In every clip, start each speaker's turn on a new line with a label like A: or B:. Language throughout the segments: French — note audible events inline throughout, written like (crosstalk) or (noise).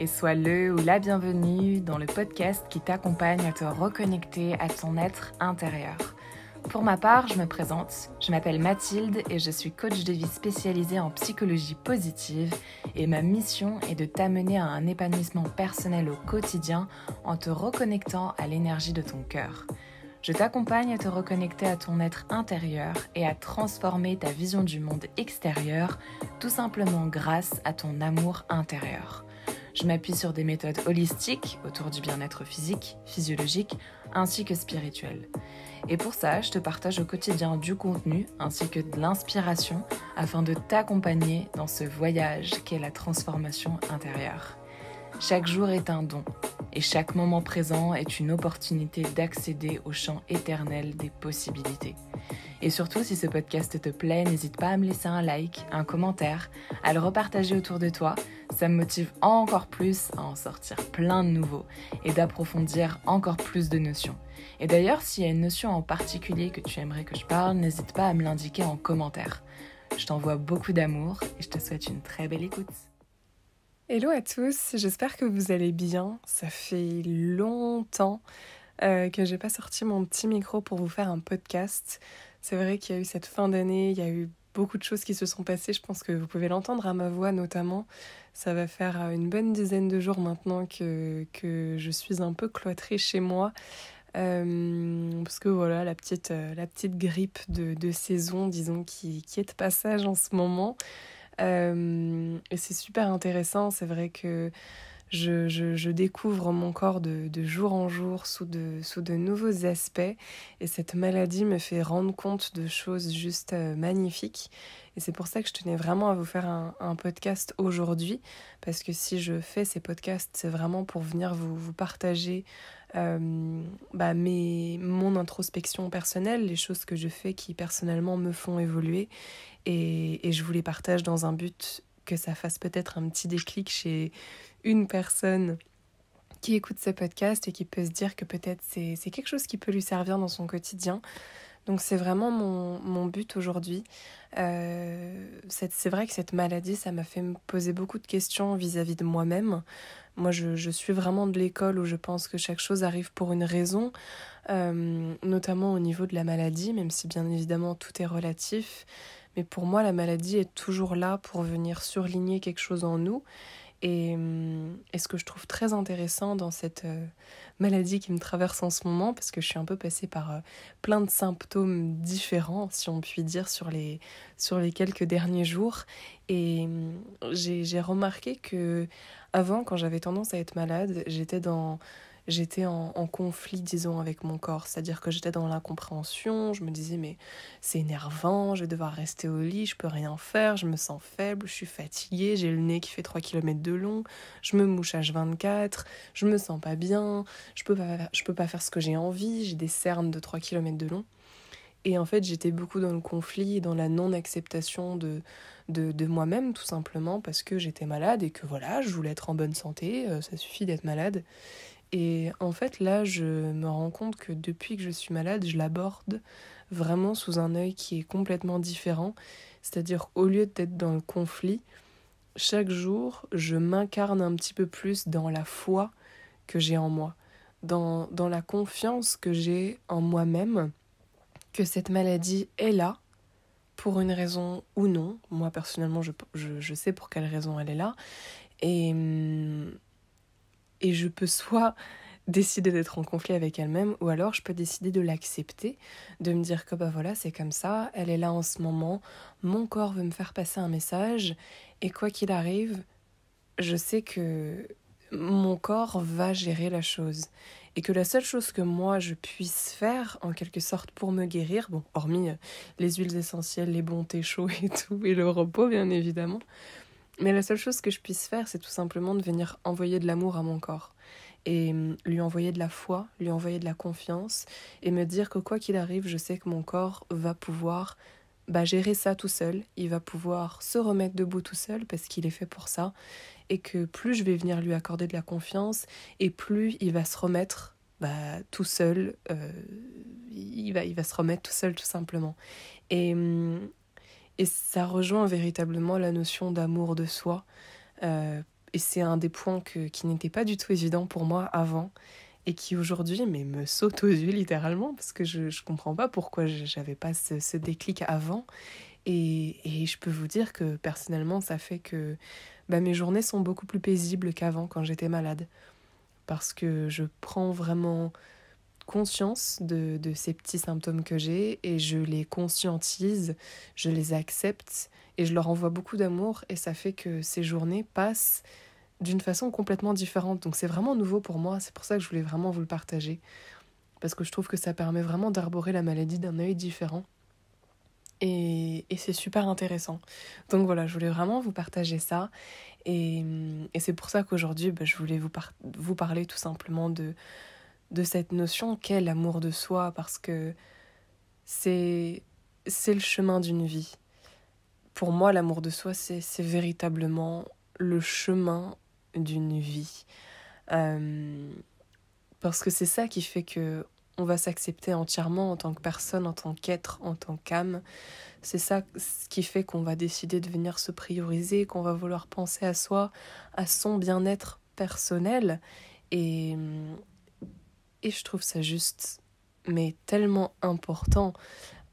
A: et sois le ou la bienvenue dans le podcast qui t'accompagne à te reconnecter à ton être intérieur. Pour ma part, je me présente, je m'appelle Mathilde et je suis coach de vie spécialisée en psychologie positive et ma mission est de t'amener à un épanouissement personnel au quotidien en te reconnectant à l'énergie de ton cœur. Je t'accompagne à te reconnecter à ton être intérieur et à transformer ta vision du monde extérieur tout simplement grâce à ton amour intérieur. Je m'appuie sur des méthodes holistiques autour du bien-être physique, physiologique, ainsi que spirituel. Et pour ça, je te partage au quotidien du contenu ainsi que de l'inspiration afin de t'accompagner dans ce voyage qu'est la transformation intérieure. Chaque jour est un don et chaque moment présent est une opportunité d'accéder au champ éternel des possibilités. Et surtout, si ce podcast te plaît, n'hésite pas à me laisser un like, un commentaire, à le repartager autour de toi. Ça me motive encore plus à en sortir plein de nouveaux et d'approfondir encore plus de notions. Et d'ailleurs, s'il y a une notion en particulier que tu aimerais que je parle, n'hésite pas à me l'indiquer en commentaire. Je t'envoie beaucoup d'amour et je te souhaite
B: une très belle écoute. Hello à tous, j'espère que vous allez bien. Ça fait longtemps euh, que j'ai pas sorti mon petit micro pour vous faire un podcast. C'est vrai qu'il y a eu cette fin d'année, il y a eu beaucoup de choses qui se sont passées. Je pense que vous pouvez l'entendre à ma voix notamment. Ça va faire euh, une bonne dizaine de jours maintenant que, que je suis un peu cloîtrée chez moi. Euh, parce que voilà, la petite, euh, la petite grippe de, de saison, disons, qui, qui, est de passage en ce moment. et c'est super intéressant. C'est vrai que je, découvre mon corps de, jour en jour sous de, nouveaux aspects et cette maladie me fait rendre compte de choses juste euh, magnifiques. Et c'est pour ça que je tenais vraiment à vous faire un, podcast aujourd'hui, parce que si je fais ces podcasts, c'est vraiment pour venir vous, partager euh, bah, mon introspection personnelle, les choses que je fais qui personnellement me font évoluer. et je vous les partage dans un but que ça fasse peut-être un petit déclic chez une personne qui écoute ce podcast et qui peut se dire que peut-être c'est, quelque chose qui peut lui servir dans son quotidien. Donc c'est vraiment mon, mon but aujourd'hui. Euh, c'est vrai que cette maladie, ça m'a fait me poser beaucoup de questions vis-à-vis de moi-même. Moi, je, suis vraiment de l'école où je pense que chaque chose arrive pour une raison, euh, notamment au niveau de la maladie, même si bien évidemment tout est relatif. Mais pour moi, la maladie est toujours là pour venir surligner quelque chose en nous. Et, hum, ce que je trouve très intéressant dans cette euh, maladie qui me traverse en ce moment, parce que je suis un peu passée par euh, plein de symptômes différents, si on peut dire, sur les, sur les quelques derniers jours. Et hum, j'ai remarqué que avant, quand j'avais tendance à être malade, j'étais dans j'étais en, conflit, disons, avec mon corps. C'est-à-dire que j'étais dans l'incompréhension, je me disais, mais c'est énervant, je vais devoir rester au lit, je peux rien faire, je me sens faible, je suis fatiguée, j'ai le nez qui fait 3 km de long, je me mouche H24, je me sens pas bien, je peux pas, je peux pas faire ce que j'ai envie, j'ai des cernes de 3 km de long. Et en fait, j'étais beaucoup dans le conflit, et dans la non-acceptation de, de, de moi-même, tout simplement, parce que j'étais malade et que voilà, je voulais être en bonne santé, euh, ça suffit d'être malade. Et en fait, là, je me rends compte que depuis que je suis malade, je l'aborde vraiment sous un œil qui est complètement différent. C'est-à-dire, au lieu d'être dans le conflit, chaque jour, je m'incarne un petit peu plus dans la foi que j'ai en moi, dans, dans la confiance que j'ai en moi-même, que cette maladie est là, pour une raison ou non. Moi, personnellement, je, je, sais pour quelle raison elle est là. Et. Hum, et je peux soit décider d'être en conflit avec elle-même ou alors je peux décider de l'accepter, de me dire que bah voilà, c'est comme ça, elle est là en ce moment, mon corps veut me faire passer un message et quoi qu'il arrive, je sais que mon corps va gérer la chose et que la seule chose que moi je puisse faire en quelque sorte pour me guérir, bon, hormis les huiles essentielles, les bontés chauds (laughs) et tout et le repos bien évidemment, mais la seule chose que je puisse faire, c'est tout simplement de venir envoyer de l'amour à mon corps et mm, lui envoyer de la foi, lui envoyer de la confiance et me dire que quoi qu'il arrive, je sais que mon corps va pouvoir bah, gérer ça tout seul, il va pouvoir se remettre debout tout seul parce qu'il est fait pour ça et que plus je vais venir lui accorder de la confiance et plus il va se remettre bah, tout seul, euh, il, va, il va se remettre tout seul tout simplement. Et, mm, et ça rejoint véritablement la notion d'amour de soi. Euh, et c'est un des points qui n'était pas du tout évident pour moi avant et qui aujourd'hui mais me saute aux yeux littéralement parce que je ne comprends pas pourquoi j'avais pas ce, ce, déclic avant. Et, et, je peux vous dire que personnellement, ça fait que bah, mes journées sont beaucoup plus paisibles qu'avant quand j'étais malade. Parce que je prends vraiment conscience de, ces petits symptômes que j'ai et je les conscientise, je les accepte et je leur envoie beaucoup d'amour et ça fait que ces journées passent d'une façon complètement différente. Donc c'est vraiment nouveau pour moi, c'est pour ça que je voulais vraiment vous le partager. Parce que je trouve que ça permet vraiment d'arborer la maladie d'un œil différent. Et, c'est super intéressant. Donc voilà, je voulais vraiment vous partager ça. Et, c'est pour ça qu'aujourd'hui, bah, je voulais vous, vous parler tout simplement de, de cette notion qu'est l'amour de soi, parce que c'est c'est le chemin d'une vie. Pour moi, l'amour de soi, c'est véritablement le chemin d'une vie. Euh, parce que c'est ça qui fait que on va s'accepter entièrement en tant que personne, en tant qu'être, en tant qu'âme. C'est ça qui fait qu'on va décider de venir se prioriser, qu'on va vouloir penser à soi, à son bien-être personnel. Et et je trouve ça juste, mais tellement important.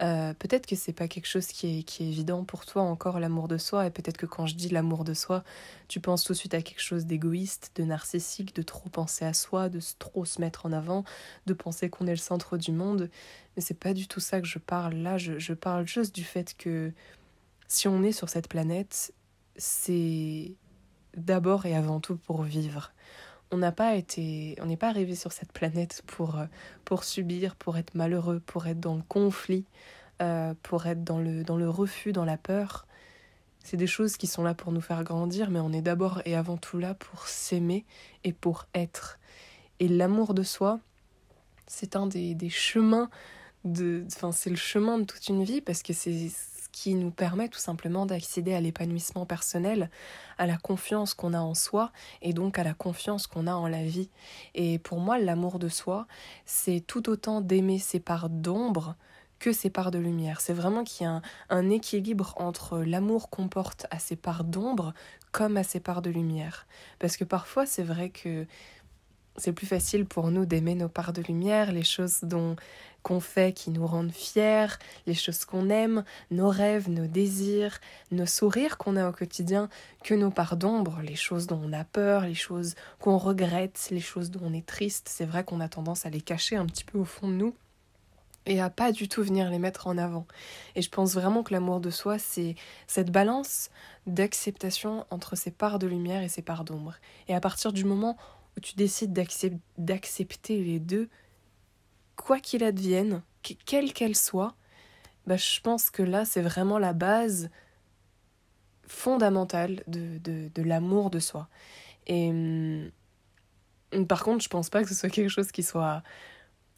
B: Euh, peut-être que c'est pas quelque chose qui est, qui est évident pour toi encore l'amour de soi et peut-être que quand je dis l'amour de soi tu penses tout de suite à quelque chose d'égoïste de narcissique de trop penser à soi de trop se mettre en avant de penser qu'on est le centre du monde mais c'est pas du tout ça que je parle là je, je parle juste du fait que si on est sur cette planète c'est d'abord et avant tout pour vivre on n'a pas été, on n'est pas arrivé sur cette planète pour, euh, pour subir, pour être malheureux, pour être dans le conflit, euh, pour être dans le, dans le refus, dans la peur. C'est des choses qui sont là pour nous faire grandir, mais on est d'abord et avant tout là pour s'aimer et pour être. Et l'amour de soi, c'est un des, des chemins de, enfin, c'est le chemin de toute une vie parce que c'est qui nous permet tout simplement d'accéder à l'épanouissement personnel, à la confiance qu'on a en soi et donc à la confiance qu'on a en la vie. Et pour moi, l'amour de soi, c'est tout autant d'aimer ses parts d'ombre que ses parts de lumière. C'est vraiment qu'il y a un, équilibre entre l'amour qu'on porte à ses parts d'ombre comme à ses parts de lumière. Parce que parfois, c'est vrai que c'est plus facile pour nous d'aimer nos parts de lumière, les choses dont qu'on fait qui nous rendent fiers, les choses qu'on aime, nos rêves, nos désirs, nos sourires qu'on a au quotidien, que nos parts d'ombre, les choses dont on a peur, les choses qu'on regrette, les choses dont on est triste. C'est vrai qu'on a tendance à les cacher un petit peu au fond de nous et à pas du tout venir les mettre en avant. Et je pense vraiment que l'amour de soi, c'est cette balance d'acceptation entre ses parts de lumière et ses parts d'ombre. Et à partir du moment où tu décides d'accepter les deux, quoi qu'il advienne, quelle qu'elle soit, bah, je pense que là, c'est vraiment la base fondamentale de, l'amour de soi. Et hum, par contre, je pense pas que ce soit quelque chose qui soit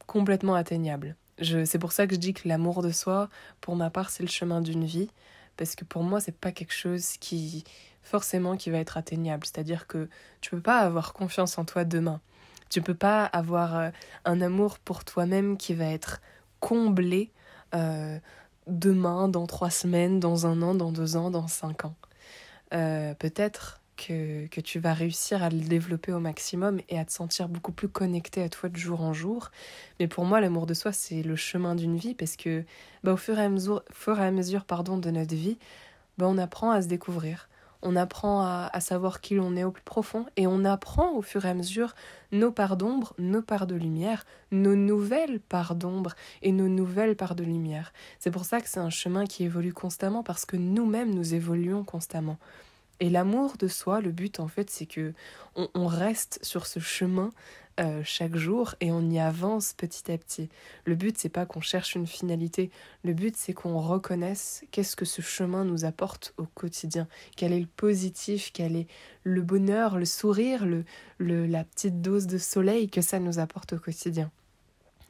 B: complètement atteignable. C'est pour ça que je dis que l'amour de soi, pour ma part, c'est le chemin d'une vie. Parce que pour moi, c'est pas quelque chose qui, forcément, qui va être atteignable. C'est-à-dire que tu peux pas avoir confiance en toi demain. Tu peux pas avoir euh, un amour pour toi-même qui va être comblé euh, demain, dans trois semaines, dans un an, dans deux ans, dans cinq ans. Euh, peut-être que, tu vas réussir à le développer au maximum et à te sentir beaucoup plus connecté à toi de jour en jour. Mais pour moi, l'amour de soi, c'est le chemin d'une vie parce que bah, au fur et à mesure, pardon, de notre vie, bah, on apprend à se découvrir on apprend à, savoir qui l'on est au plus profond, et on apprend au fur et à mesure nos parts d'ombre, nos parts de lumière, nos nouvelles parts d'ombre et nos nouvelles parts de lumière. C'est pour ça que c'est un chemin qui évolue constamment, parce que nous-mêmes, nous évoluons constamment. Et l'amour de soi, le but en fait, c'est que on reste sur ce chemin euh, chaque jour et on y avance petit à petit. Le but, c'est pas qu'on cherche une finalité. Le but, c'est qu'on reconnaisse qu'est-ce que ce chemin nous apporte au quotidien. Quel est le positif, quel est le bonheur, le sourire, le, la petite dose de soleil que ça nous apporte au quotidien.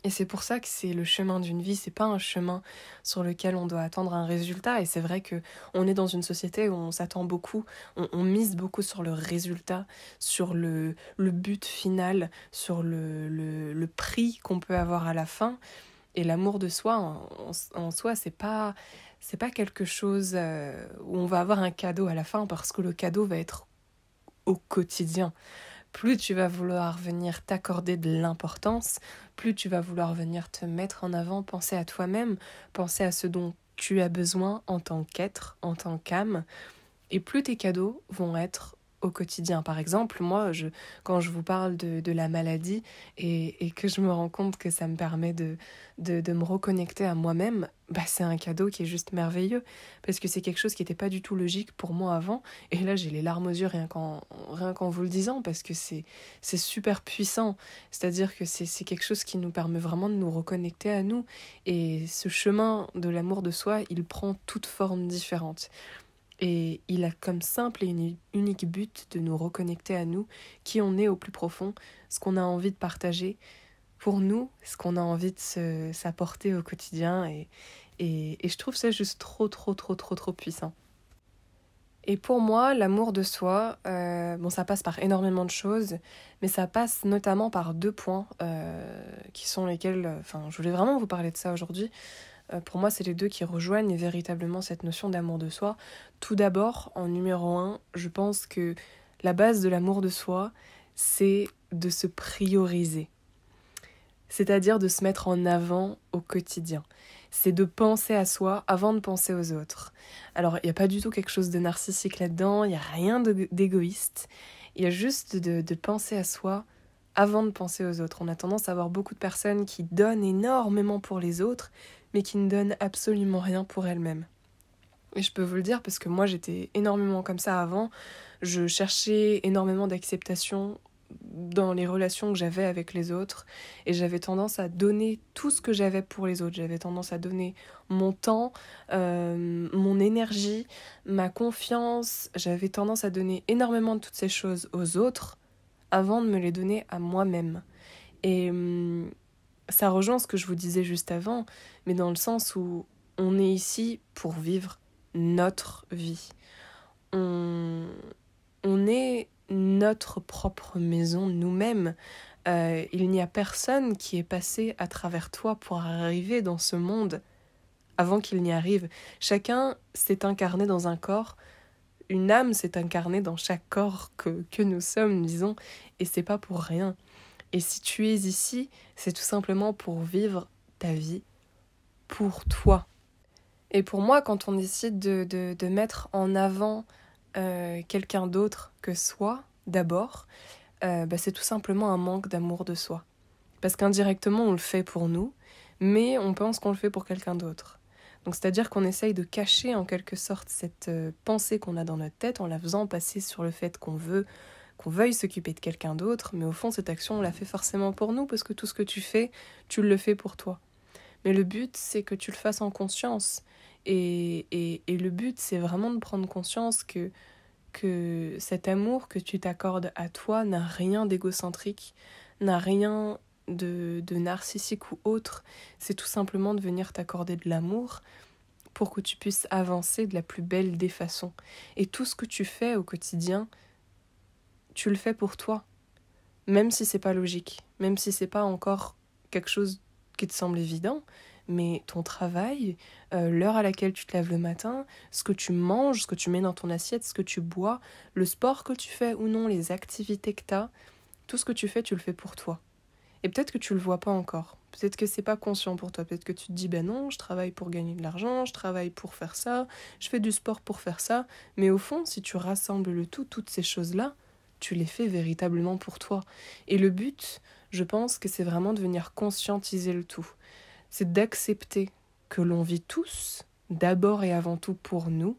B: Et c'est pour ça que c'est le chemin d'une vie, c'est pas un chemin sur lequel on doit attendre un résultat. Et c'est vrai que on est dans une société où on s'attend beaucoup, on, mise beaucoup sur le résultat, sur le, le but final, sur le, le, prix qu'on peut avoir à la fin. Et l'amour de soi en, en soi, c'est pas c'est pas quelque chose euh, où on va avoir un cadeau à la fin parce que le cadeau va être au quotidien plus tu vas vouloir venir t'accorder de l'importance, plus tu vas vouloir venir te mettre en avant, penser à toi-même, penser à ce dont tu as besoin en tant qu'être, en tant qu'âme, et plus tes cadeaux vont être au quotidien. Par exemple, moi, je, quand je vous parle de, la maladie et, et, que je me rends compte que ça me permet de, de, me reconnecter à moi-même, bah, c'est un cadeau qui est juste merveilleux, parce que c'est quelque chose qui n'était pas du tout logique pour moi avant, et là j'ai les larmes aux yeux rien qu'en, rien qu'en vous le disant, parce que c'est, c'est super puissant, c'est-à-dire que c'est, c'est quelque chose qui nous permet vraiment de nous reconnecter à nous, et ce chemin de l'amour de soi, il prend toute forme différente. Et il a comme simple et unique but de nous reconnecter à nous, qui on est au plus profond, ce qu'on a envie de partager, pour nous, ce qu'on a envie de s'apporter au quotidien. Et, et, je trouve ça juste trop, trop, trop, trop, trop puissant. Et pour moi, l'amour de soi, euh, bon, ça passe par énormément de choses, mais ça passe notamment par deux points euh, qui sont lesquels, euh, enfin, je voulais vraiment vous parler de ça aujourd'hui. Euh, pour moi, c'est les deux qui rejoignent véritablement cette notion d'amour de soi. Tout d'abord, en numéro un, je pense que la base de l'amour de soi, c'est de se prioriser. C'est-à-dire de se mettre en avant au quotidien. C'est de penser à soi avant de penser aux autres. Alors, il n'y a pas du tout quelque chose de narcissique là-dedans, il n'y a rien d'égoïste. Il y a juste de penser à soi avant de penser aux autres. On a tendance à avoir beaucoup de personnes qui donnent énormément pour les autres, mais qui ne donne absolument rien pour elle-même. Et je peux vous le dire parce que moi j'étais énormément comme ça avant, je cherchais énormément d'acceptation dans les relations que j'avais avec les autres et j'avais tendance à donner tout ce que j'avais pour les autres. J'avais tendance à donner mon temps, euh, mon énergie, ma confiance. J'avais tendance à donner énormément de toutes ces choses aux autres avant de me les donner à moi-même. Et hum, ça rejoint ce que je vous disais juste avant, mais dans le sens où on est ici pour vivre notre vie. On, on est notre propre maison nous-mêmes. Euh, il n'y a personne qui est passé à travers toi pour arriver dans ce monde avant qu'il n'y arrive. Chacun s'est incarné dans un corps, une âme s'est incarnée dans chaque corps que, que nous sommes, disons, et c'est pas pour rien. Et si tu es ici, c'est tout simplement pour vivre ta vie pour toi. Et pour moi, quand on décide de, de, mettre en avant euh, quelqu'un d'autre que soi, d'abord, euh, bah, c'est tout simplement un manque d'amour de soi. Parce qu'indirectement, on le fait pour nous, mais on pense qu'on le fait pour quelqu'un d'autre. Donc c'est-à-dire qu'on essaye de cacher en quelque sorte cette euh, pensée qu'on a dans notre tête en la faisant passer sur le fait qu'on veut qu'on veuille s'occuper de quelqu'un d'autre, mais au fond, cette action, on la fait forcément pour nous, parce que tout ce que tu fais, tu le fais pour toi. Mais le but, c'est que tu le fasses en conscience. Et, et, le but, c'est vraiment de prendre conscience que, que cet amour que tu t'accordes à toi n'a rien d'égocentrique, n'a rien de narcissique ou autre. C'est tout simplement de venir t'accorder de l'amour pour que tu puisses avancer de la plus belle des façons. Et tout ce que tu fais au quotidien, tu le fais pour toi, même si c'est pas logique, même si c'est pas encore quelque chose qui te semble évident, mais ton travail, euh, l'heure à laquelle tu te lèves le matin, ce que tu manges, ce que tu mets dans ton assiette, ce que tu bois, le sport que tu fais ou non, les activités que tu as, tout ce que tu fais, tu le fais pour toi. Et peut-être que tu le vois pas encore. Peut-être que c'est pas conscient pour toi. Peut-être que tu te dis ben non, je travaille pour gagner de l'argent, je travaille pour faire ça, je fais du sport pour faire ça. Mais au fond, si tu rassembles le tout, toutes ces choses-là, tu les fais véritablement pour toi. Et le but, je pense que c'est vraiment de venir conscientiser le tout. C'est d'accepter que l'on vit tous, d'abord et avant tout pour nous,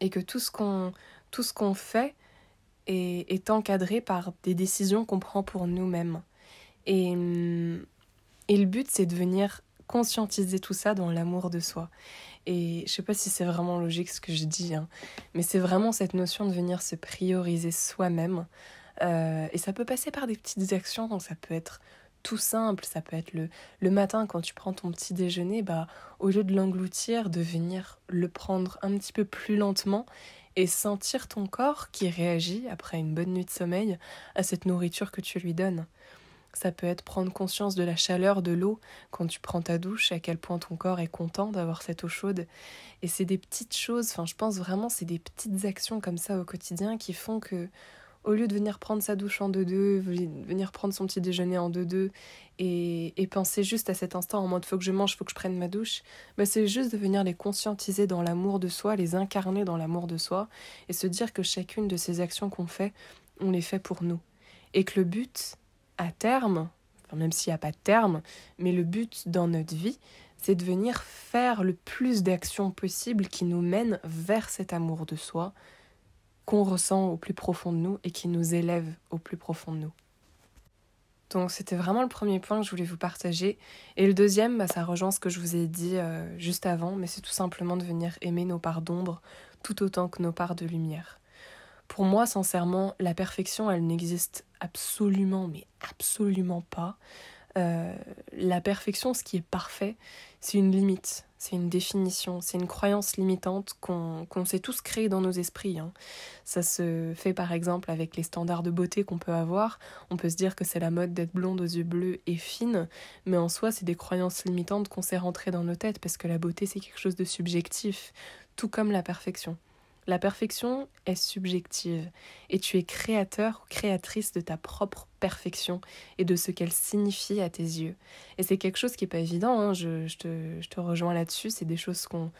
B: et que tout ce qu'on, tout ce qu'on fait est, encadré par des décisions qu'on prend pour nous-mêmes. Et, hum, et le but, c'est de venir conscientiser tout ça dans l'amour de soi. Et je sais pas si c'est vraiment logique ce que je dis, hein, mais c'est vraiment cette notion de venir se prioriser soi-même. Euh, et ça peut passer par des petites actions, donc ça peut être tout simple, ça peut être le, le matin quand tu prends ton petit déjeuner, bah, au lieu de l'engloutir, de venir le prendre un petit peu plus lentement et sentir ton corps qui réagit après une bonne nuit de sommeil à cette nourriture que tu lui donnes. Ça peut être prendre conscience de la chaleur de l'eau quand tu prends ta douche, à quel point ton corps est content d'avoir cette eau chaude. Et c'est des petites choses, enfin je pense vraiment c'est des petites actions comme ça au quotidien qui font que au lieu de venir prendre sa douche en deux-deux, venir prendre son petit déjeuner en deux-deux et, penser juste à cet instant en mode faut que je mange, faut que je prenne ma douche, mais bah, c'est juste de venir les conscientiser dans l'amour de soi, les incarner dans l'amour de soi et se dire que chacune de ces actions qu'on fait, on les fait pour nous. Et que le but, à terme, même s'il n'y a pas de terme, mais le but dans notre vie, c'est de venir faire le plus d'actions possibles qui nous mènent vers cet amour de soi qu'on ressent au plus profond de nous et qui nous élève au plus profond de nous. Donc c'était vraiment le premier point que je voulais vous partager. Et le deuxième, bah, ça rejoint ce que je vous ai dit euh, juste avant, mais c'est tout simplement de venir aimer nos parts d'ombre tout autant que nos parts de lumière. Pour moi, sincèrement, la perfection, elle n'existe absolument, mais absolument pas. Euh, la perfection, ce qui est parfait, c'est une limite, c'est une définition, c'est une croyance limitante qu'on sait s'est tous créée dans nos esprits. Hein. Ça se fait par exemple avec les standards de beauté qu'on peut avoir. On peut se dire que c'est la mode d'être blonde aux yeux bleus et fine, mais en soi, c'est des croyances limitantes qu'on s'est rentrées dans nos têtes parce que la beauté, c'est quelque chose de subjectif, tout comme la perfection. La perfection est subjective et tu es créateur ou créatrice de ta propre perfection et de ce qu'elle signifie à tes yeux. Et c'est quelque chose qui n'est pas évident, hein. je, te, rejoins là-dessus, c'est des choses qu'on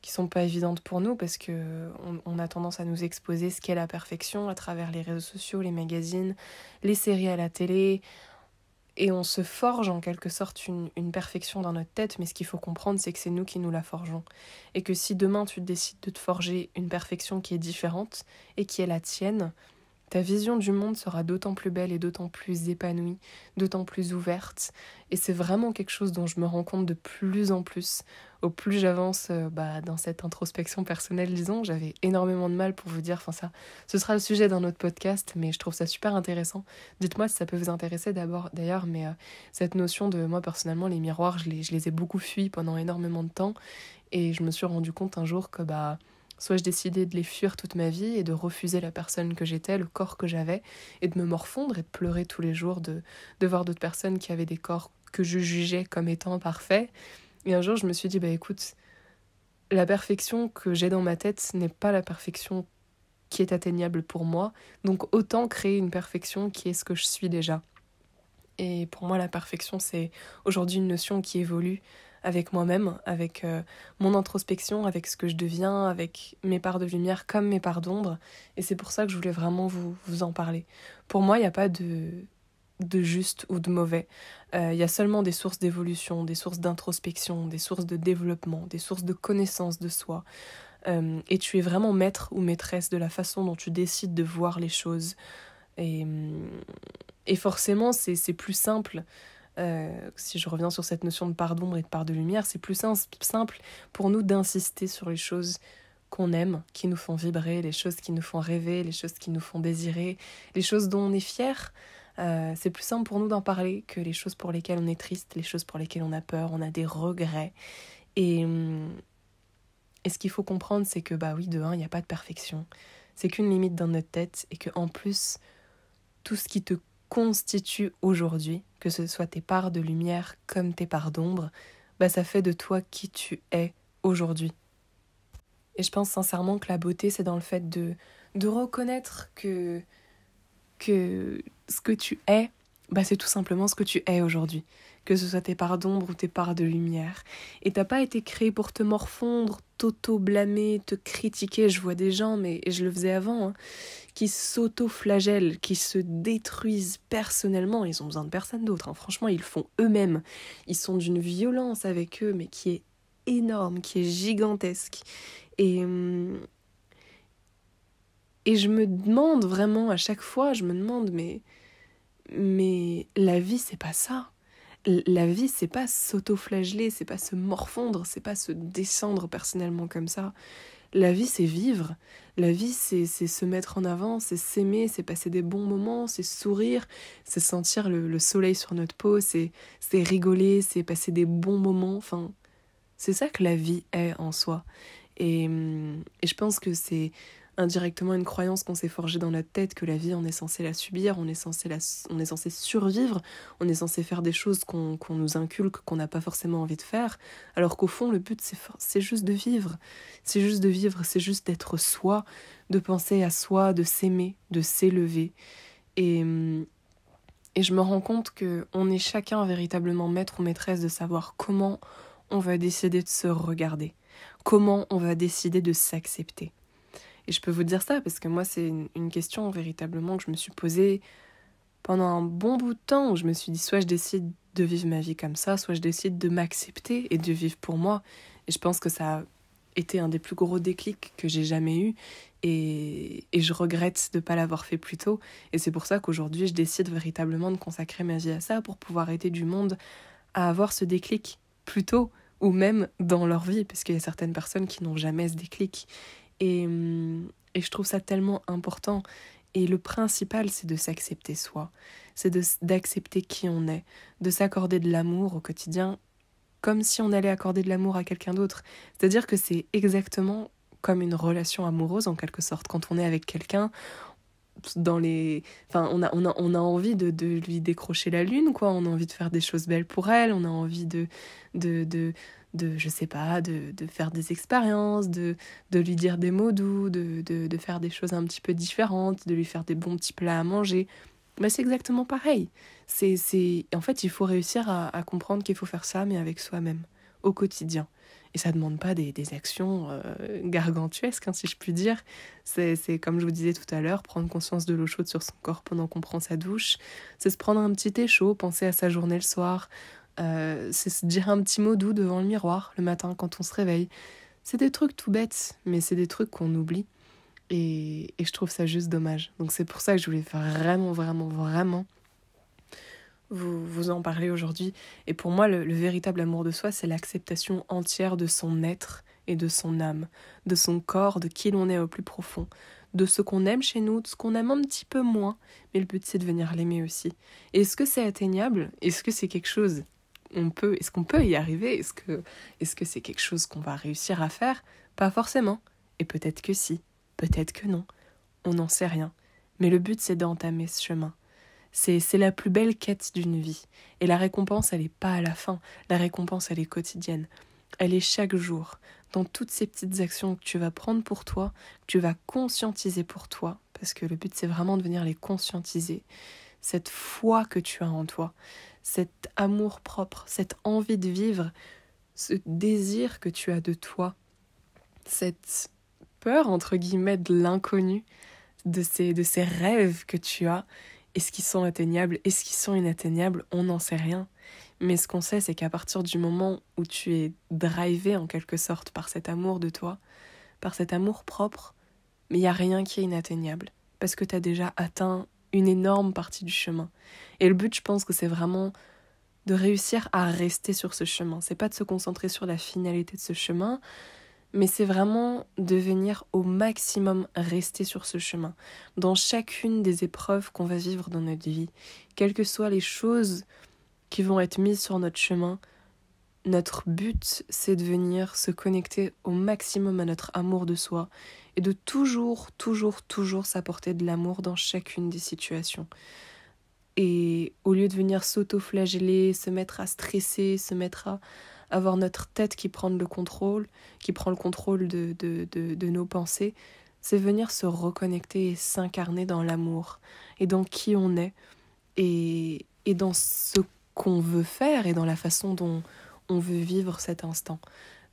B: qui sont pas évidentes pour nous parce que on a tendance à nous exposer ce qu'est la perfection à travers les réseaux sociaux, les magazines, les séries à la télé et on se forge en quelque sorte une, perfection dans notre tête, mais ce qu'il faut comprendre, c'est que c'est nous qui nous la forgeons. Et que si demain tu décides de te forger une perfection qui est différente et qui est la tienne, ta vision du monde sera d'autant plus belle et d'autant plus épanouie, d'autant plus ouverte. Et c'est vraiment quelque chose dont je me rends compte de plus en plus. Au plus j'avance euh, bah, dans cette introspection personnelle, disons, j'avais énormément de mal pour vous dire, enfin ça, ce sera le sujet d'un autre podcast, mais je trouve ça super intéressant. Dites-moi si ça peut vous intéresser d'abord, d'ailleurs, mais euh, cette notion de, moi personnellement, les miroirs, je les, ai beaucoup fuis pendant énormément de temps, et je me suis rendu compte un jour que, bah, Soit je décidais de les fuir toute ma vie et de refuser la personne que j'étais, le corps que j'avais, et de me morfondre et de pleurer tous les jours de, voir d'autres personnes qui avaient des corps que je jugeais comme étant parfaits. Et un jour, je me suis dit, bah écoute, la perfection que j'ai dans ma tête n'est pas la perfection qui est atteignable pour moi, donc autant créer une perfection qui est ce que je suis déjà. Et pour moi, la perfection, c'est aujourd'hui une notion qui évolue avec moi-même, avec euh, mon introspection, avec ce que je deviens, avec mes parts de lumière comme mes parts d'ombre. Et c'est pour ça que je voulais vraiment vous, vous en parler. Pour moi, il n'y a pas de, de juste ou de mauvais. Euh, il y a seulement des sources d'évolution, des sources d'introspection, des sources de développement, des sources de connaissance de soi. Euh, et tu es vraiment maître ou maîtresse de la façon dont tu décides de voir les choses. Et, et forcément, c'est plus simple euh, si je reviens sur cette notion de part d'ombre et de part de lumière, c'est plus simple pour nous d'insister sur les choses qu'on aime, qui nous font vibrer, les choses qui nous font rêver, les choses qui nous font désirer, les choses dont on est fier. Euh, c'est plus simple pour nous d'en parler que les choses pour lesquelles on est triste, les choses pour lesquelles on a peur, on a des regrets. Et, hum, et ce qu'il faut comprendre, c'est que, bah oui, de un, il n'y a pas de perfection. C'est qu'une limite dans notre tête et que, en plus, tout ce qui te constitue aujourd'hui, que ce soit tes parts de lumière comme tes parts d'ombre, bah ça fait de toi qui tu es aujourd'hui. Et je pense sincèrement que la beauté, c'est dans le fait de, de reconnaître que, que ce que tu es, bah c'est tout simplement ce que tu es aujourd'hui. Que ce soit tes parts d'ombre ou tes parts de lumière. Et t'as pas été créé pour te morfondre, t'auto-blâmer, te critiquer. Je vois des gens, mais je le faisais avant, hein, qui sauto qui se détruisent personnellement. Ils ont besoin de personne d'autre. Hein. Franchement, ils font eux-mêmes. Ils sont d'une violence avec eux, mais qui est énorme, qui est gigantesque. Et, hum, et je me demande vraiment à chaque fois, je me demande, mais, mais la vie, c'est pas ça. La vie, c'est pas s'autoflageller, c'est pas se morfondre, c'est pas se descendre personnellement comme ça. La vie, c'est vivre. La vie, c'est se mettre en avant, c'est s'aimer, c'est passer des bons moments, c'est sourire, c'est sentir le, soleil sur notre peau, c'est rigoler, c'est passer des bons moments. Enfin, c'est ça que la vie est en soi. Et, hum, et je pense que c'est indirectement une croyance qu'on s'est forgée dans la tête que la vie, on est censé la subir, on est censé, on est censé survivre, on est censé faire des choses qu'on nous inculque, qu'on n'a pas forcément envie de faire, alors qu'au fond, le but, c'est juste de vivre. C'est juste de vivre, c'est juste d'être soi, de penser à soi, de s'aimer, de s'élever. Et, et je me rends compte que on est chacun véritablement maître ou maîtresse de savoir comment on va décider de se regarder, comment on va décider de s'accepter. Et je peux vous dire ça parce que moi, c'est une, question véritablement que je me suis posée pendant un bon bout de temps où je me suis dit soit je décide de vivre ma vie comme ça, soit je décide de m'accepter et de vivre pour moi. Et je pense que ça a été un des plus gros déclics que j'ai jamais eu et, et je regrette de ne pas l'avoir fait plus tôt. Et c'est pour ça qu'aujourd'hui, je décide véritablement de consacrer ma vie à ça pour pouvoir aider du monde à avoir ce déclic plus tôt ou même dans leur vie, parce qu'il y a certaines personnes qui n'ont jamais ce déclic. Hum, et, je trouve ça tellement important. Et le principal, c'est de s'accepter soi, c'est d'accepter qui on est, de s'accorder de l'amour au quotidien, comme si on allait accorder de l'amour à quelqu'un d'autre. C'est-à-dire que c'est exactement comme une relation amoureuse en quelque sorte. Quand on est avec quelqu'un, dans les enfin on a on a, on a envie de, de, lui décrocher la lune quoi on a envie de faire des choses belles pour elle on a envie de de, de, de je sais pas de, de faire des expériences de, de lui dire des mots doux de, de, faire des choses un petit peu différentes de lui faire des bons petits plats à manger mais bah, c'est exactement pareil c'est c'est en fait il faut réussir à comprendre qu'il faut faire ça mais avec soi-même au quotidien et ça ne demande pas des, actions euh, gargantuesques, hein, si je puis dire. C'est comme je vous disais tout à l'heure, prendre conscience de l'eau chaude sur son corps pendant qu'on prend sa douche. C'est se prendre un petit thé chaud, penser à sa journée le soir. Euh, c'est se dire un petit mot doux devant le miroir le matin quand on se réveille. C'est des trucs tout bêtes, mais c'est des trucs qu'on oublie. Et, et je trouve ça juste dommage. Donc c'est pour ça que je voulais vraiment, vraiment, vraiment vous, vous en parlez aujourd'hui. Et pour moi, le, véritable amour de soi, c'est l'acceptation entière de son être et de son âme, de son corps, de qui l'on est au plus profond, de ce qu'on aime chez nous, de ce qu'on aime un petit peu moins, mais le but c'est de venir l'aimer aussi. Est-ce que c'est atteignable Est-ce que c'est quelque chose on peut Est-ce qu'on peut y arriver Est-ce que est-ce que c'est quelque chose qu'on va réussir à faire Pas forcément. Et peut-être que si, peut-être que non. On n'en sait rien. Mais le but c'est d'entamer ce chemin. C'est la plus belle quête d'une vie. Et la récompense, elle n'est pas à la fin. La récompense, elle est quotidienne. Elle est chaque jour, dans toutes ces petites actions que tu vas prendre pour toi, que tu vas conscientiser pour toi, parce que le but, c'est vraiment de venir les conscientiser. Cette foi que tu as en toi, cet amour propre, cette envie de vivre, ce désir que tu as de toi, cette peur, entre guillemets, de l'inconnu, de ces, de ces rêves que tu as est-ce qu'ils sont atteignables Est-ce qu'ils sont inatteignables On n'en sait rien. Mais ce qu'on sait, c'est qu'à partir du moment où tu es drivé en quelque sorte par cet amour de toi, par cet amour propre, mais il n'y a rien qui est inatteignable. Parce que tu as déjà atteint une énorme partie du chemin. Et le but, je pense que c'est vraiment de réussir à rester sur ce chemin. C'est pas de se concentrer sur la finalité de ce chemin, mais c'est vraiment de venir au maximum rester sur ce chemin, dans chacune des épreuves qu'on va vivre dans notre vie, quelles que soient les choses qui vont être mises sur notre chemin. Notre but, c'est de venir se connecter au maximum à notre amour de soi et de toujours, toujours, toujours s'apporter de l'amour dans chacune des situations. Et au lieu de venir s'auto-flageller, se mettre à stresser, se mettre à, avoir notre tête qui prend le contrôle, qui prend le contrôle de, de, de, nos pensées, c'est venir se reconnecter et s'incarner dans l'amour et dans qui on est et, et dans ce qu'on veut faire et dans la façon dont on veut vivre cet instant.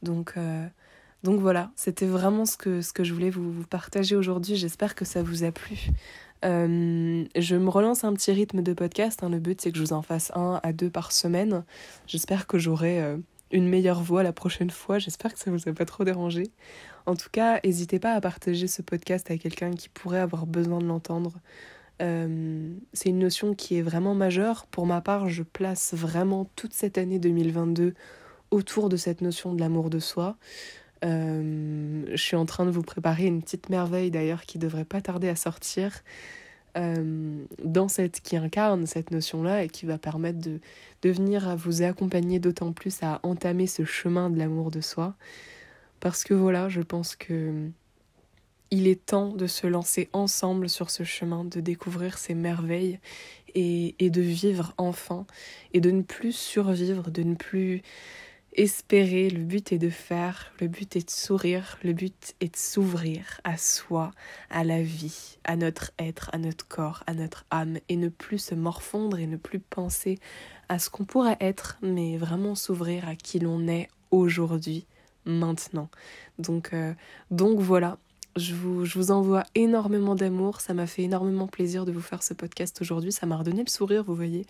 B: Donc, euh, donc voilà, c'était vraiment ce que, ce que je voulais vous, partager aujourd'hui. J'espère que ça vous a plu. Euh, je me relance un petit rythme de podcast. Hein. Le but, c'est que je vous en fasse un à deux par semaine. J'espère que j'aurai... Euh, une meilleure voix la prochaine fois. J'espère que ça ne vous a pas trop dérangé. En tout cas, n'hésitez pas à partager ce podcast à quelqu'un qui pourrait avoir besoin de l'entendre. Euh, c'est une notion qui est vraiment majeure. Pour ma part, je place vraiment toute cette année 2022 autour de cette notion de l'amour de soi. Euh, je suis en train de vous préparer une petite merveille d'ailleurs qui devrait pas tarder à sortir. Euh, dans cette, qui incarne cette notion-là et qui va permettre de, de venir à vous accompagner d'autant plus à entamer ce chemin de l'amour de soi. Parce que voilà, je pense que il est temps de se lancer ensemble sur ce chemin, de découvrir ces merveilles et, et de vivre enfin, et de ne plus survivre, de ne plus espérer, le but est de faire, le but est de sourire, le but est de s'ouvrir à soi, à la vie, à notre être, à notre corps, à notre âme, et ne plus se morfondre et ne plus penser à ce qu'on pourrait être, mais vraiment s'ouvrir à qui l'on est aujourd'hui, maintenant. Donc, euh, donc voilà, je vous, je vous, envoie énormément d'amour. Ça m'a fait énormément plaisir de vous faire ce podcast aujourd'hui. Ça m'a redonné le sourire, vous voyez.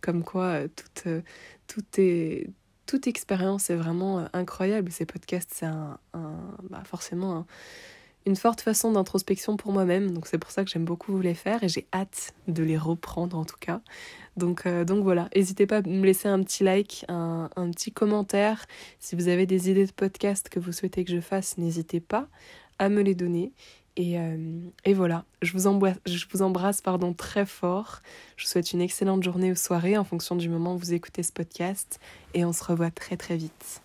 B: Comme quoi, euh, tout, euh, tout, est, toute expérience est vraiment euh, incroyable. Ces podcasts, c'est bah, forcément une forte façon d'introspection pour moi-même. Donc c'est pour ça que j'aime beaucoup vous les faire et j'ai hâte de les reprendre en tout cas. Donc, euh, donc voilà, n'hésitez pas à me laisser un petit like, un, un petit commentaire. Si vous avez des idées de podcasts que vous souhaitez que je fasse, n'hésitez pas à me les donner. Euh, et, voilà, je vous, embrasse, pardon, très fort. Je vous souhaite une excellente journée ou soirée en fonction du moment où vous écoutez ce podcast. Et on se revoit très très vite.